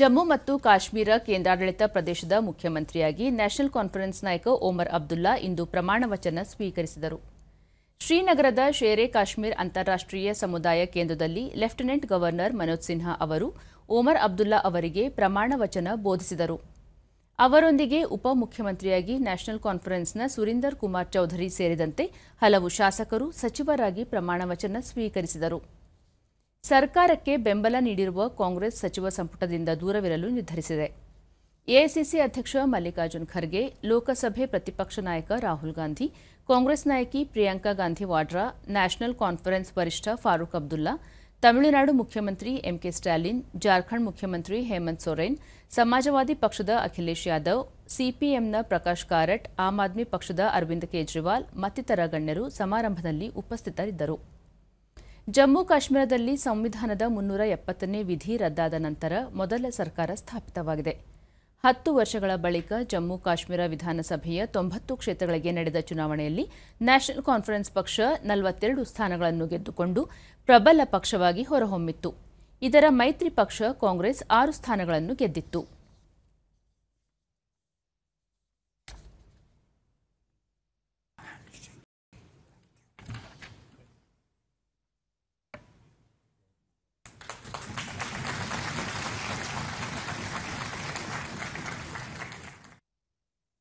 ಜಮ್ಮು ಮತ್ತು ಕಾಶ್ಮೀರ ಕೇಂದ್ರಾಡಳಿತ ಪ್ರದೇಶದ ಮುಖ್ಯಮಂತ್ರಿಯಾಗಿ ನ್ಯಾಷನಲ್ ಕಾನ್ಫರೆನ್ಸ್ ನಾಯಕ ಓಮರ್ ಅಬ್ದುಲ್ಲಾ ಇಂದು ಪ್ರಮಾಣ ವಚನ ಸ್ವೀಕರಿಸಿದರು ಶ್ರೀನಗರದ ಶೇರೆ ಕಾಶ್ಮೀರ್ ಅಂತಾರಾಷ್ಟ್ರೀಯ ಸಮುದಾಯ ಕೇಂದ್ರದಲ್ಲಿ ಲೆಫ್ಟಿನೆಂಟ್ ಗವರ್ನರ್ ಮನೋಜ್ ಸಿನ್ಹಾ ಅವರು ಓಮರ್ ಅಬ್ದುಲ್ಲಾ ಅವರಿಗೆ ಪ್ರಮಾಣ ವಚನ ಬೋಧಿಸಿದರು ಅವರೊಂದಿಗೆ ಉಪಮುಖ್ಯಮಂತ್ರಿಯಾಗಿ ನ್ಯಾಷನಲ್ ಕಾನ್ಫರೆನ್ಸ್ನ ಸುರೀಂದರ್ ಕುಮಾರ್ ಚೌಧರಿ ಸೇರಿದಂತೆ ಹಲವು ಶಾಸಕರು ಸಚಿವರಾಗಿ ಪ್ರಮಾಣ ವಚನ ಸ್ವೀಕರಿಸಿದರು ಸರ್ಕಾರಕ್ಕೆ ಬೆಂಬಲ ನೀಡಿರುವ ಕಾಂಗ್ರೆಸ್ ಸಚಿವ ಸಂಪುಟದಿಂದ ದೂರವಿರಲು ನಿರ್ಧರಿಸಿದೆ ಎಐಸಿಸಿ ಅಧ್ಯಕ್ಷ ಮಲ್ಲಿಕಾರ್ಜುನ್ ಖರ್ಗೆ ಲೋಕಸಭೆ ಪ್ರತಿಪಕ್ಷ ನಾಯಕ ರಾಹುಲ್ ಗಾಂಧಿ ಕಾಂಗ್ರೆಸ್ ನಾಯಕಿ ಪ್ರಿಯಾಂಕಾ ಗಾಂಧಿ ವಾಡ್ರಾ ನ್ಯಾಷನಲ್ ಕಾನ್ಫರೆನ್ಸ್ ವರಿಷ್ಠ ಫಾರೂಕ್ ಅಬ್ದುಲ್ಲಾ ತಮಿಳುನಾಡು ಮುಖ್ಯಮಂತ್ರಿ ಎಂಕೆ ಸ್ಟಾಲಿನ್ ಜಾರ್ಖಂಡ್ ಮುಖ್ಯಮಂತ್ರಿ ಹೇಮಂತ್ ಸೊರೇನ್ ಸಮಾಜವಾದಿ ಪಕ್ಷದ ಅಖಿಲೇಶ್ ಯಾದವ್ ಸಿಪಿಎಂನ ಪ್ರಕಾಶ್ ಕಾರಟ್ ಆಮ್ ಆದ್ಮಿ ಪಕ್ಷದ ಅರವಿಂದ್ ಕೇಜ್ರಿವಾಲ್ ಮತ್ತಿತರ ಗಣ್ಯರು ಸಮಾರಂಭದಲ್ಲಿ ಉಪಸ್ಥಿತರಿದ್ದರು ಜಮ್ಮು ಕಾಶ್ಮೀರದಲ್ಲಿ ಸಂವಿಧಾನದ ಮುನ್ನೂರ ಎಪ್ಪತ್ತನೇ ವಿಧಿ ರದ್ದಾದ ನಂತರ ಮೊದಲ ಸರ್ಕಾರ ಸ್ಥಾಪಿತವಾಗಿದೆ ಹತ್ತು ವರ್ಷಗಳ ಬಳಿಕ ಜಮ್ಮು ಕಾಶ್ಮೀರ ವಿಧಾನಸಭೆಯ ತೊಂಬತ್ತು ಕ್ಷೇತ್ರಗಳಿಗೆ ನಡೆದ ಚುನಾವಣೆಯಲ್ಲಿ ನ್ಯಾಷನಲ್ ಕಾನ್ಫರೆನ್ಸ್ ಪಕ್ಷ ನಲವತ್ತೆರಡು ಸ್ಥಾನಗಳನ್ನು ಗೆದ್ದುಕೊಂಡು ಪ್ರಬಲ ಪಕ್ಷವಾಗಿ ಹೊರಹೊಮ್ಮಿತ್ತು ಇದರ ಮೈತ್ರಿ ಪಕ್ಷ ಕಾಂಗ್ರೆಸ್ ಆರು ಸ್ಥಾನಗಳನ್ನು ಗೆದ್ದಿತ್ತು